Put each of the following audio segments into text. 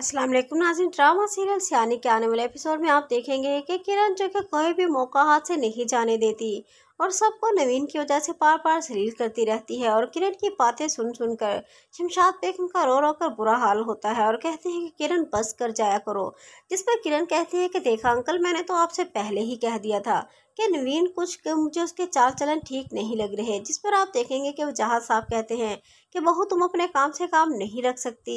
अस्सलाम वालेकुम नाजिन drama serial सियानी के आने वाले एपिसोड में आप देखेंगे कि किरण जो कि कोई भी मौका हाथ से नहीं जाने देती और सबको नवीन की वजह से पार पार सलील करती रहती है और किरण की बातें सुन सुनकर शमशाद बेगम का रो रो कर बुरा हाल होता है और कहते हैं कि किरण बस कर जाया करो जिस पर किरण कहती है कि देखा अंकल मैंने तो आपसे पहले ही कह दिया था कि नवीन कुछ के मुझे उसके चाल चलन ठीक नहीं लग रहे जिस पर आप देखेंगे कि वजाहत साहब कहते हैं कि बहू तुम अपने काम से काम नहीं रख सकती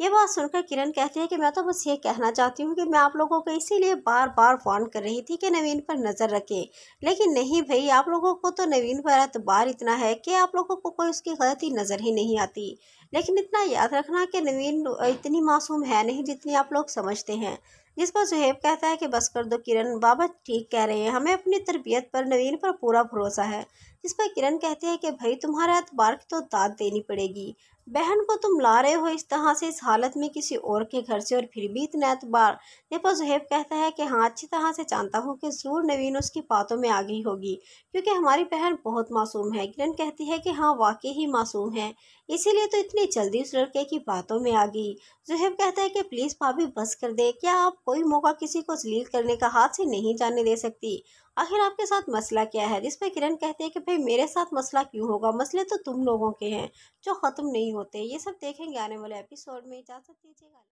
ये बात सुनकर किरण कहती है कि मैं तो बस ये कहना चाहती हूँ कि मैं आप लोगों को इसीलिए बार बार वार्न कर रही थी कि नवीन पर नज़र रखें लेकिन नहीं भाई आप लोगों को तो नवीन पर एतबार इतना है कि आप लोगों को कोई उसकी गलती नज़र ही नहीं आती लेकिन इतना याद रखना कि नवीन इतनी मासूम है नहीं जितनी आप लोग समझते हैं जिस पर सुहेब कहता है कि बस कर दो किरण बाबा ठीक कह रहे हैं हमें अपनी तरबियत पर नवीन पर पूरा भरोसा है जिस पर किरण कहते हैं कि भाई तुम्हारे एतबार की तो दाद देनी पड़ेगी बहन को तुम ला रहे हो इस तरह से इस हालत में किसी और के घर से और फिर भी इतना एतबार पर जहेब कहता है कि हाँ अच्छी तरह से जानता हूँ कि जरूर नवीन उसकी बातों में आ गई होगी क्योंकि हमारी बहन बहुत मासूम है किरण कहती है कि हाँ वाकई ही मासूम है इसीलिए तो इतनी जल्दी उस लड़के की बातों में आ गई जहेब कहता है कि प्लीज़ भाभी बस कर दे क्या आप कोई मौका किसी को जलील करने का हाथ से नहीं जाने दे सकती आखिर आपके साथ मसला क्या है जिस पर किरण कहते हैं कि भाई मेरे साथ मसला क्यों होगा मसले तो तुम लोगों के हैं जो ख़त्म नहीं होते ये सब देखेंगे आने वाले एपिसोड में इजाज़त दीजिएगा